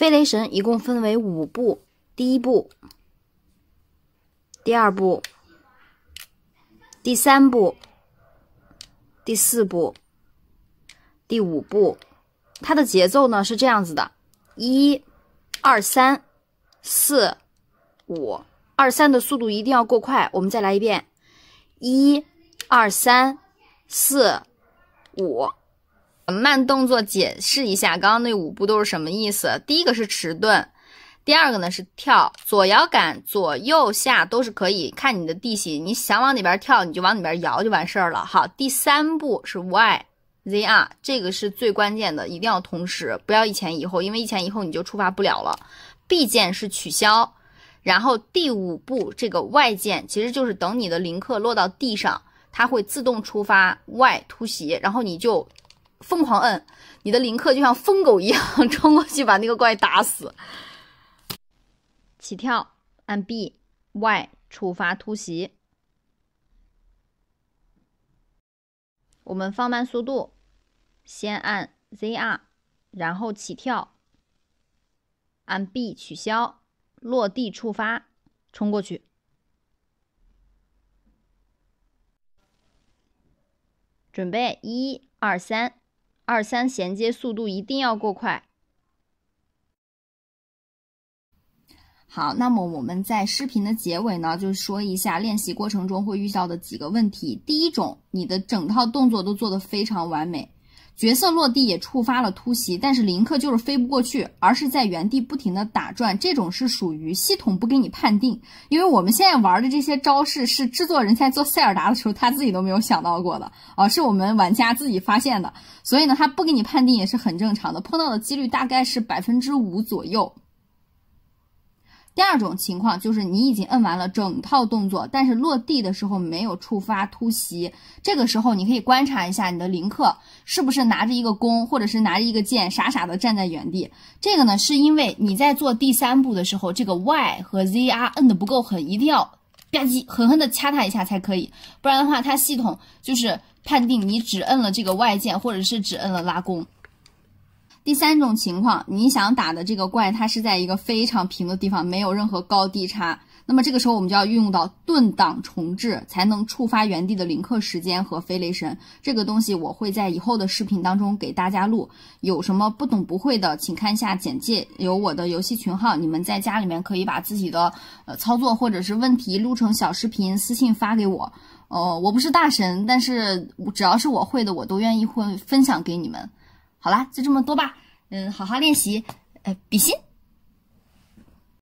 《飞雷神》一共分为五部，第一部、第二部、第三部、第四部、第五部。它的节奏呢是这样子的：一、二、三、四、五。二三的速度一定要够快。我们再来一遍：一、二、三、四、五。慢动作解释一下，刚刚那五步都是什么意思？第一个是迟钝，第二个呢是跳，左摇杆左右下都是可以，看你的地形，你想往哪边跳，你就往哪边摇就完事儿了。好，第三步是 Y Z R，这个是最关键的，一定要同时，不要一前一后，因为一前一后你就触发不了了。B 键是取消，然后第五步这个 Y 键其实就是等你的零克落到地上，它会自动触发 Y 突袭，然后你就。疯狂摁，你的林克就像疯狗一样冲过去把那个怪打死。起跳，按 B Y 触发突袭。我们放慢速度，先按 ZR，然后起跳，按 B 取消，落地触发，冲过去。准备，一、二、三。二三衔接速度一定要过快。好，那么我们在视频的结尾呢，就说一下练习过程中会遇到的几个问题。第一种，你的整套动作都做得非常完美。角色落地也触发了突袭，但是林克就是飞不过去，而是在原地不停的打转。这种是属于系统不给你判定，因为我们现在玩的这些招式是制作人在做塞尔达的时候他自己都没有想到过的啊，是我们玩家自己发现的。所以呢，他不给你判定也是很正常的，碰到的几率大概是百分之五左右。第二种情况就是你已经摁完了整套动作，但是落地的时候没有触发突袭。这个时候你可以观察一下你的林克是不是拿着一个弓，或者是拿着一个剑，傻傻的站在原地。这个呢，是因为你在做第三步的时候，这个 Y 和 ZR 摁的不够狠，一定要吧唧狠狠的掐他一下才可以，不然的话，它系统就是判定你只摁了这个 Y 键，或者是只摁了拉弓。第三种情况，你想打的这个怪，它是在一个非常平的地方，没有任何高低差。那么这个时候，我们就要运用到盾挡重置，才能触发原地的零刻时间和飞雷神。这个东西，我会在以后的视频当中给大家录。有什么不懂不会的，请看一下简介，有我的游戏群号，你们在家里面可以把自己的呃操作或者是问题录成小视频，私信发给我。哦，我不是大神，但是只要是我会的，我都愿意会分享给你们。好啦，就这么多吧。嗯，好好练习，呃，比心。